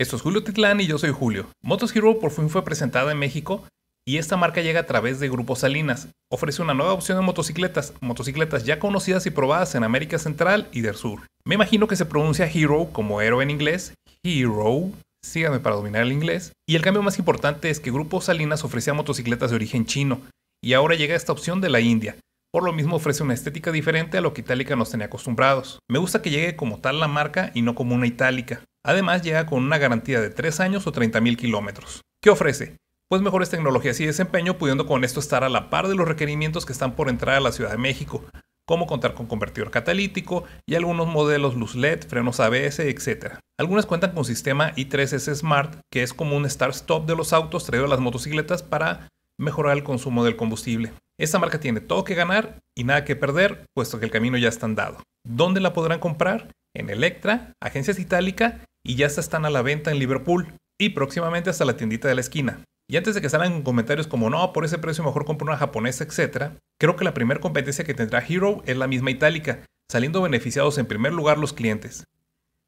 Esto es Julio Titlán y yo soy Julio. Motos Hero por fin fue presentada en México y esta marca llega a través de Grupo Salinas. Ofrece una nueva opción de motocicletas, motocicletas ya conocidas y probadas en América Central y del Sur. Me imagino que se pronuncia Hero como héroe en inglés, Hero, síganme para dominar el inglés. Y el cambio más importante es que Grupo Salinas ofrecía motocicletas de origen chino y ahora llega esta opción de la India. Por lo mismo ofrece una estética diferente a lo que Itálica nos tenía acostumbrados. Me gusta que llegue como tal la marca y no como una Itálica. Además llega con una garantía de 3 años o 30.000 kilómetros. ¿Qué ofrece? Pues mejores tecnologías y desempeño, pudiendo con esto estar a la par de los requerimientos que están por entrar a la Ciudad de México, como contar con convertidor catalítico y algunos modelos luz LED, frenos ABS, etc. Algunas cuentan con sistema i3S Smart, que es como un start-stop de los autos traído a las motocicletas para mejorar el consumo del combustible. Esta marca tiene todo que ganar y nada que perder, puesto que el camino ya está andado. ¿Dónde la podrán comprar? En Electra, Agencias Itálica y ya están a la venta en Liverpool y próximamente hasta la tiendita de la esquina. Y antes de que salgan comentarios como no, por ese precio mejor compro una japonesa, etc., creo que la primera competencia que tendrá Hero es la misma itálica, saliendo beneficiados en primer lugar los clientes,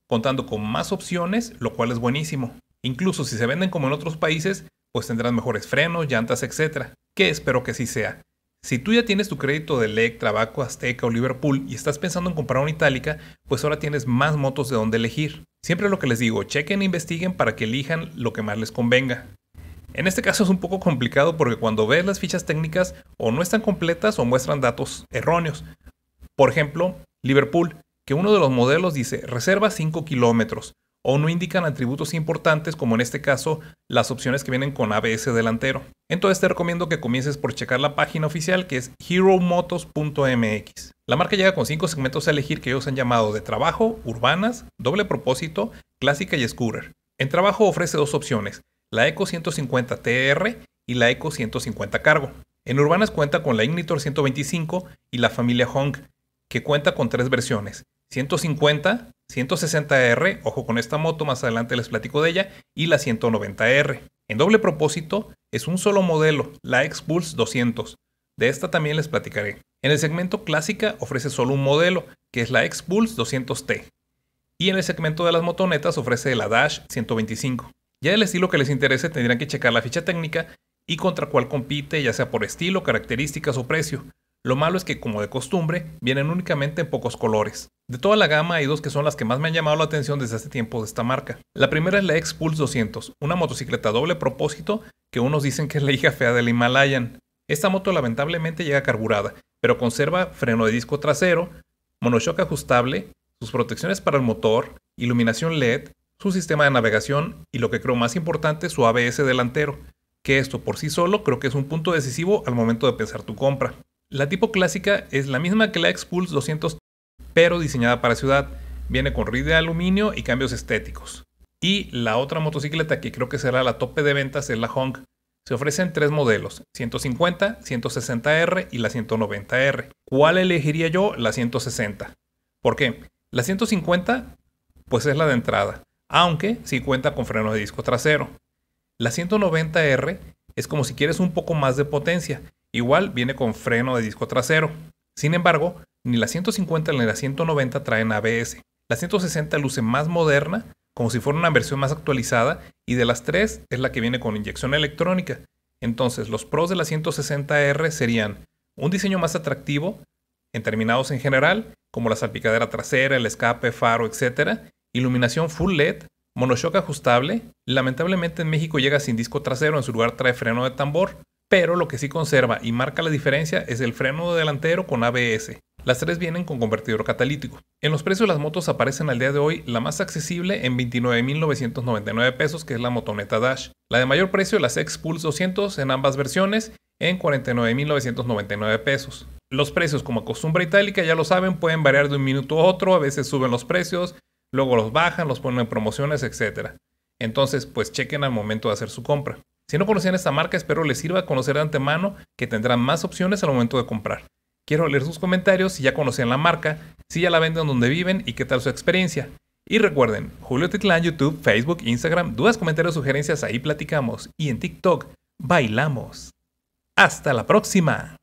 contando con más opciones, lo cual es buenísimo. Incluso si se venden como en otros países, pues tendrán mejores frenos, llantas, etc., que espero que sí sea. Si tú ya tienes tu crédito de LEC, Trabaco, Azteca o Liverpool y estás pensando en comprar una itálica, pues ahora tienes más motos de donde elegir. Siempre lo que les digo, chequen e investiguen para que elijan lo que más les convenga. En este caso es un poco complicado porque cuando ves las fichas técnicas o no están completas o muestran datos erróneos. Por ejemplo, Liverpool, que uno de los modelos dice reserva 5 kilómetros, o no indican atributos importantes como en este caso las opciones que vienen con ABS delantero. Entonces te recomiendo que comiences por checar la página oficial que es heromotos.mx. La marca llega con 5 segmentos a elegir que ellos han llamado de trabajo, urbanas, doble propósito, clásica y scooter. En trabajo ofrece dos opciones, la Eco 150 TR y la Eco 150 Cargo. En urbanas cuenta con la Ignitor 125 y la familia Honk, que cuenta con tres versiones, 150, 160R, ojo con esta moto, más adelante les platico de ella, y la 190R. En doble propósito, es un solo modelo, la X-Pulse 200. De esta también les platicaré. En el segmento clásica ofrece solo un modelo, que es la X-Pulse 200T. Y en el segmento de las motonetas ofrece la Dash 125. Ya el estilo que les interese tendrán que checar la ficha técnica y contra cuál compite, ya sea por estilo, características o precio. Lo malo es que, como de costumbre, vienen únicamente en pocos colores. De toda la gama hay dos que son las que más me han llamado la atención desde hace tiempo de esta marca. La primera es la X-Pulse 200, una motocicleta doble propósito que unos dicen que es la hija fea del Himalayan. Esta moto lamentablemente llega carburada, pero conserva freno de disco trasero, monochoque ajustable, sus protecciones para el motor, iluminación LED, su sistema de navegación y lo que creo más importante, su ABS delantero, que esto por sí solo creo que es un punto decisivo al momento de pensar tu compra. La tipo clásica es la misma que la x 200, pero diseñada para ciudad. Viene con rid de aluminio y cambios estéticos. Y la otra motocicleta que creo que será la tope de ventas es la Honk. Se ofrecen tres modelos, 150, 160R y la 190R. ¿Cuál elegiría yo? La 160. ¿Por qué? La 150 pues es la de entrada, aunque sí cuenta con freno de disco trasero. La 190R es como si quieres un poco más de potencia Igual viene con freno de disco trasero. Sin embargo, ni la 150 ni la 190 traen ABS. La 160 luce más moderna, como si fuera una versión más actualizada, y de las tres es la que viene con inyección electrónica. Entonces, los pros de la 160R serían un diseño más atractivo, en terminados en general, como la salpicadera trasera, el escape, faro, etc. Iluminación full LED, monoshock ajustable. Lamentablemente en México llega sin disco trasero, en su lugar trae freno de tambor pero lo que sí conserva y marca la diferencia es el freno delantero con ABS. Las tres vienen con convertidor catalítico. En los precios las motos aparecen al día de hoy la más accesible en 29.999 pesos que es la motoneta Dash. La de mayor precio la Sex Pulse 200 en ambas versiones en 49.999 pesos. Los precios como costumbre Itálica ya lo saben pueden variar de un minuto a otro, a veces suben los precios, luego los bajan, los ponen en promociones, etc. Entonces pues chequen al momento de hacer su compra. Si no conocían esta marca, espero les sirva conocer de antemano que tendrán más opciones al momento de comprar. Quiero leer sus comentarios si ya conocían la marca, si ya la venden donde viven y qué tal su experiencia. Y recuerden, Julio Titlán, YouTube, Facebook, Instagram, dudas, comentarios, sugerencias, ahí platicamos. Y en TikTok, bailamos. Hasta la próxima.